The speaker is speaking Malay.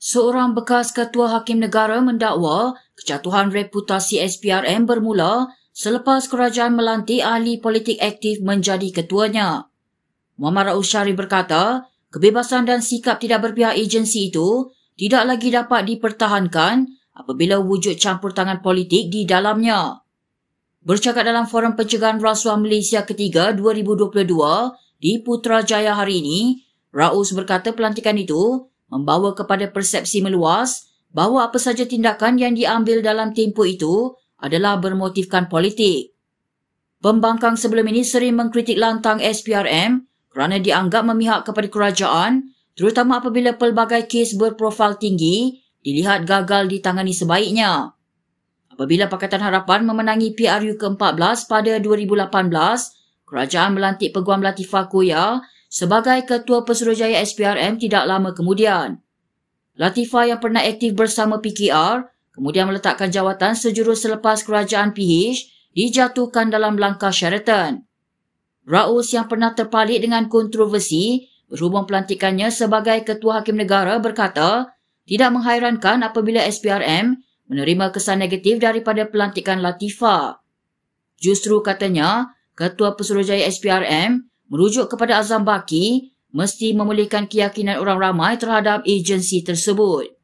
Seorang bekas ketua hakim negara mendakwa kejatuhan reputasi SPRM bermula selepas kerajaan melantik ahli politik aktif menjadi ketuanya. Muhammad Rauf Syari berkata, kebebasan dan sikap tidak berpihak agensi itu tidak lagi dapat dipertahankan apabila wujud campur tangan politik di dalamnya. Bercakap dalam Forum Pencegahan Rasuah Malaysia ketiga 2022 di Putrajaya hari ini, Raus berkata pelantikan itu membawa kepada persepsi meluas bahawa apa saja tindakan yang diambil dalam tempoh itu adalah bermotifkan politik. Pembangkang sebelum ini sering mengkritik lantang SPRM kerana dianggap memihak kepada kerajaan terutama apabila pelbagai kes berprofil tinggi dilihat gagal ditangani sebaiknya. Apabila Pakatan Harapan memenangi PRU ke-14 pada 2018, kerajaan melantik Peguam Latifah Koya sebagai ketua pesuruhjaya SPRM tidak lama kemudian. Latifa yang pernah aktif bersama PKR kemudian meletakkan jawatan sejurus selepas kerajaan PH dijatuhkan dalam langkah syaratan Raus yang pernah terpalit dengan kontroversi berhubung pelantikannya sebagai ketua hakim negara berkata tidak menghairankan apabila SPRM menerima kesan negatif daripada pelantikan Latifa. Justru katanya, Ketua Pesuruhjaya SPRM merujuk kepada Azam Baki mesti memulihkan keyakinan orang ramai terhadap agensi tersebut.